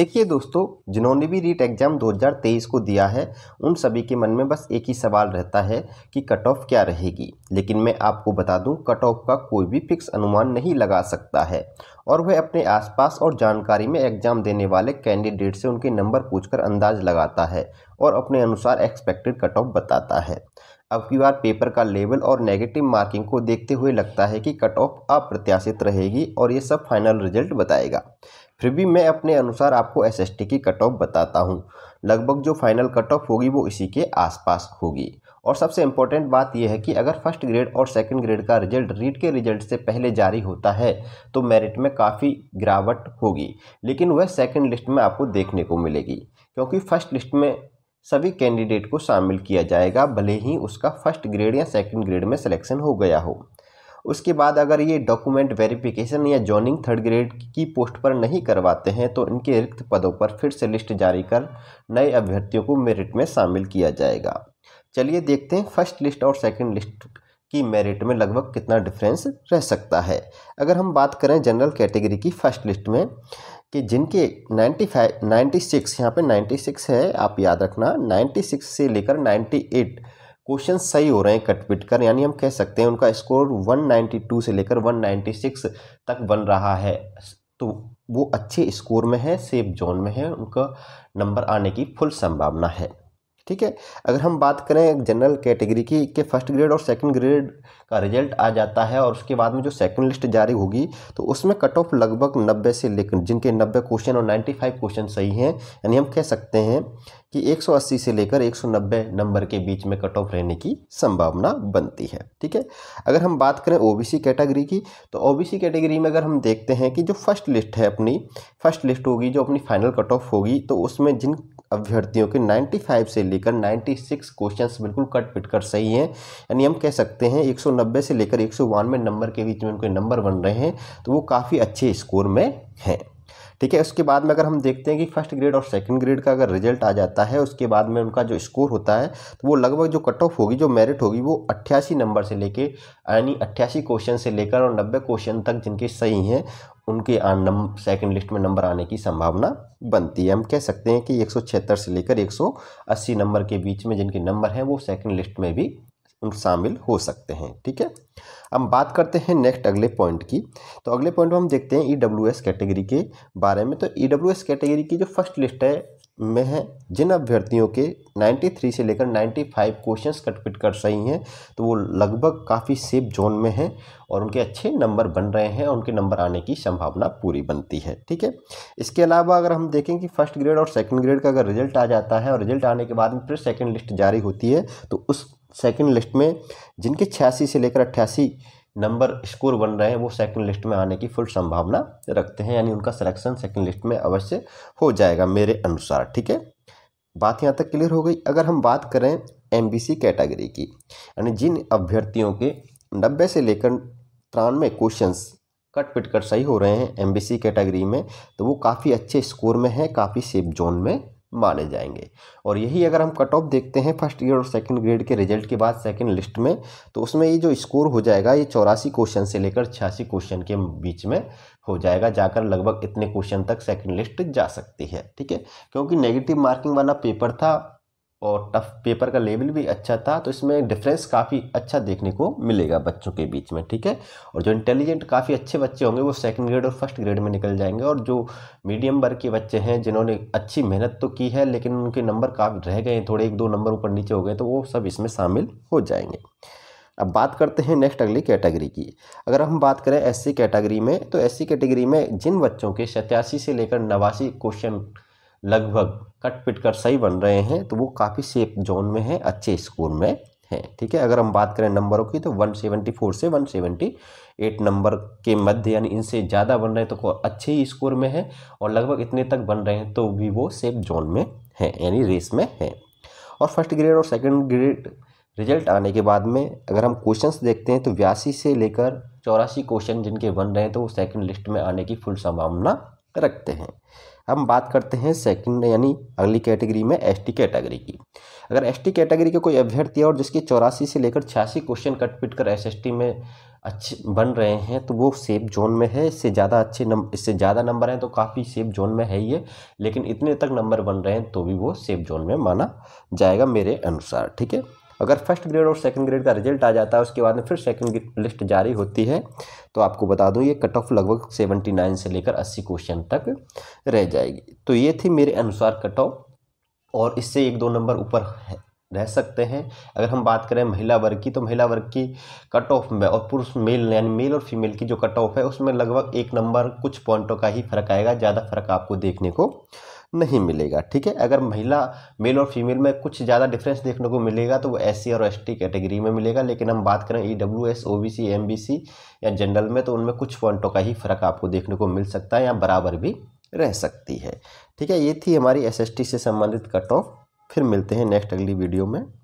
देखिए दोस्तों जिन्होंने भी रीट एग्ज़ाम 2023 को दिया है उन सभी के मन में बस एक ही सवाल रहता है कि कट ऑफ क्या रहेगी लेकिन मैं आपको बता दूं कट ऑफ का कोई भी फिक्स अनुमान नहीं लगा सकता है और वह अपने आसपास और जानकारी में एग्ज़ाम देने वाले कैंडिडेट से उनके नंबर पूछकर अंदाज लगाता है और अपने अनुसार एक्सपेक्टेड कट ऑफ बताता है अब की बार पेपर का लेवल और नेगेटिव मार्किंग को देखते हुए लगता है कि कट ऑफ अप्रत्याशित रहेगी और ये सब फाइनल रिजल्ट बताएगा फिर भी मैं अपने अनुसार आपको एसएसटी की कट ऑफ बताता हूँ लगभग जो फाइनल कट ऑफ होगी वो इसी के आसपास होगी और सबसे इम्पोर्टेंट बात यह है कि अगर फर्स्ट ग्रेड और सेकंड ग्रेड का रिजल्ट रीट के रिजल्ट से पहले जारी होता है तो मेरिट में काफ़ी गिरावट होगी लेकिन वह सेकंड लिस्ट में आपको देखने को मिलेगी क्योंकि फर्स्ट लिस्ट में सभी कैंडिडेट को शामिल किया जाएगा भले ही उसका फर्स्ट ग्रेड या सेकंड ग्रेड में सिलेक्शन हो गया हो उसके बाद अगर ये डॉक्यूमेंट वेरिफिकेशन या जॉइनिंग थर्ड ग्रेड की पोस्ट पर नहीं करवाते हैं तो इनके रिक्त पदों पर फिर से लिस्ट जारी कर नए अभ्यर्थियों को मेरिट में शामिल किया जाएगा चलिए देखते हैं फर्स्ट लिस्ट और सेकेंड लिस्ट की मेरिट में लगभग कितना डिफरेंस रह सकता है अगर हम बात करें जनरल कैटेगरी की फर्स्ट लिस्ट में कि जिनके 95 96 यहाँ पे 96 है आप याद रखना 96 से लेकर 98 क्वेश्चन सही हो रहे हैं कट पिट कर यानी हम कह सकते हैं उनका स्कोर 192 से लेकर 196 तक बन रहा है तो वो अच्छे स्कोर में है सेफ जोन में है उनका नंबर आने की फुल संभावना है ठीक है अगर हम बात करें जनरल कैटेगरी की कि फर्स्ट ग्रेड और सेकंड ग्रेड का रिजल्ट आ जाता है और उसके बाद में जो सेकंड लिस्ट जारी होगी तो उसमें कट ऑफ लगभग नब्बे से लेकर जिनके नब्बे क्वेश्चन और नाइन्टी फाइव क्वेश्चन सही हैं यानी हम कह सकते हैं कि एक सौ अस्सी से लेकर एक सौ नब्बे नंबर के बीच में कट ऑफ रहने की संभावना बनती है ठीक है अगर हम बात करें सी कैटेगरी की तो सी कैटेगरी में अगर हम देखते हैं कि जो फर्स्ट लिस्ट है अपनी फर्स्ट लिस्ट होगी जो अपनी फाइनल कट ऑफ होगी तो उसमें जिन अभ्यर्थियों के 95 से लेकर 96 क्वेश्चंस बिल्कुल कट पिट कर सही हैं यानी हम कह सकते हैं 190 से लेकर एक सौ नंबर के बीच में उनके नंबर बन रहे हैं तो वो काफ़ी अच्छे स्कोर में हैं ठीक है उसके बाद में अगर हम देखते हैं कि फर्स्ट ग्रेड और सेकंड ग्रेड का अगर रिजल्ट आ जाता है उसके बाद में उनका जो स्कोर होता है तो वो लगभग जो कट ऑफ होगी जो मेरिट होगी वो अट्ठासी नंबर से लेके यानी अट्ठासी क्वेश्चन से लेकर और नब्बे क्वेश्चन तक जिनके सही हैं उनके नंबर सेकंड लिस्ट में नंबर आने की संभावना बनती है हम कह सकते हैं कि एक से लेकर एक नंबर के बीच में जिनके नंबर हैं वो सेकेंड लिस्ट में भी शामिल हो सकते हैं ठीक है अब बात करते हैं नेक्स्ट अगले पॉइंट की तो अगले पॉइंट में हम देखते हैं ई डब्ल्यू एस कैटेगरी के बारे में तो ई डब्ल्यू एस कैटेगरी की जो फर्स्ट लिस्ट है में है जिन अभ्यर्थियों के 93 से लेकर 95 क्वेश्चन कटपिट कर सही हैं तो वो लगभग काफ़ी सेफ जोन में हैं और उनके अच्छे नंबर बन रहे हैं और उनके नंबर आने की संभावना पूरी बनती है ठीक है इसके अलावा अगर हम देखें कि फर्स्ट ग्रेड और सेकंड ग्रेड का अगर रिजल्ट आ जाता है और रिजल्ट आने के बाद में फिर सेकंड लिस्ट जारी होती है तो उस सेकंड लिस्ट में जिनके छियासी से लेकर अट्ठासी नंबर स्कोर बन रहे हैं वो सेकंड लिस्ट में आने की फुल संभावना रखते हैं यानी उनका सिलेक्शन सेकंड लिस्ट में अवश्य हो जाएगा मेरे अनुसार ठीक है बात यहाँ तक क्लियर हो गई अगर हम बात करें एम कैटेगरी की यानी जिन अभ्यर्थियों के नब्बे से लेकर तिरानवे क्वेश्चंस कट पिट कर सही हो रहे हैं एम कैटेगरी में तो वो काफ़ी अच्छे स्कोर में हैं काफ़ी सेफ जोन में माने जाएंगे और यही अगर हम कट ऑफ देखते हैं फर्स्ट ईयर और सेकंड ग्रेड के रिजल्ट के बाद सेकंड लिस्ट में तो उसमें ये जो स्कोर हो जाएगा ये चौरासी क्वेश्चन से लेकर छियासी क्वेश्चन के बीच में हो जाएगा जाकर लगभग इतने क्वेश्चन तक सेकंड लिस्ट जा सकती है ठीक है क्योंकि नेगेटिव मार्किंग वाला पेपर था और टफ पेपर का लेवल भी अच्छा था तो इसमें डिफरेंस काफ़ी अच्छा देखने को मिलेगा बच्चों के बीच में ठीक है और जो इंटेलिजेंट काफ़ी अच्छे बच्चे होंगे वो सेकंड ग्रेड और फर्स्ट ग्रेड में निकल जाएंगे और जो मीडियम वर्ग के बच्चे हैं जिन्होंने अच्छी मेहनत तो की है लेकिन उनके नंबर काफ़ी रह गए थोड़े एक दो नंबर ऊपर नीचे हो गए तो वो सब इसमें शामिल हो जाएंगे अब बात करते हैं नेक्स्ट अगली कैटेगरी की अगर हम बात करें एस कैटेगरी में तो एस कैटेगरी में जिन बच्चों के सतासी से लेकर नवासी क्वेश्चन लगभग कट पिट कर सही बन रहे हैं तो वो काफ़ी सेफ जोन में है अच्छे स्कोर में है ठीक है अगर हम बात करें नंबरों की तो 174 से 178 नंबर के मध्य यानी इनसे ज़्यादा बन रहे हैं तो अच्छे ही स्कोर में है और लगभग इतने तक बन रहे हैं तो भी वो सेफ जोन में है यानी रेस में है और फर्स्ट ग्रेड और सेकेंड ग्रेड रिजल्ट आने के बाद में अगर हम क्वेश्चंस देखते हैं तो बयासी से लेकर चौरासी क्वेश्चन जिनके बन रहे हैं तो वो सेकंड लिस्ट में आने की फुल संभावना रखते हैं हम बात करते हैं सेकंड यानी अगली कैटेगरी में एसटी कैटेगरी की अगर एसटी कैटेगरी का कोई अभ्यर्थी है और जिसकी चौरासी से लेकर छियासी क्वेश्चन कट पिट कर एस में अच्छे बन रहे हैं तो वो सेफ जोन में है इससे ज़्यादा अच्छे नंबर इससे ज़्यादा नंबर हैं तो काफ़ी सेफ जोन में है ये लेकिन इतने तक नंबर बन रहे हैं तो भी वो सेफ जोन में माना जाएगा मेरे अनुसार ठीक है अगर फर्स्ट ग्रेड और सेकंड ग्रेड का रिजल्ट आ जाता है उसके बाद में फिर सेकंड लिस्ट जारी होती है तो आपको बता दूं ये कट ऑफ लगभग 79 से लेकर 80 क्वेश्चन तक रह जाएगी तो ये थी मेरे अनुसार कट ऑफ और इससे एक दो नंबर ऊपर रह सकते हैं अगर हम बात करें महिला वर्ग की तो महिला वर्ग की कट ऑफ में और पुरुष मेल यानी मेल और फीमेल की जो कट ऑफ है उसमें लगभग एक नंबर कुछ पॉइंटों का ही फर्क आएगा ज़्यादा फर्क आपको देखने को नहीं मिलेगा ठीक है अगर महिला मेल और फीमेल में कुछ ज़्यादा डिफरेंस देखने को मिलेगा तो वो एस और एस कैटेगरी में मिलेगा लेकिन हम बात करें E W S O B C M B C या जनरल में तो उनमें कुछ पॉइंटों का ही फ़र्क आपको देखने को मिल सकता है या बराबर भी रह सकती है ठीक है ये थी हमारी एस एस टी से संबंधित कट ऑफ फिर मिलते हैं नेक्स्ट अगली वीडियो में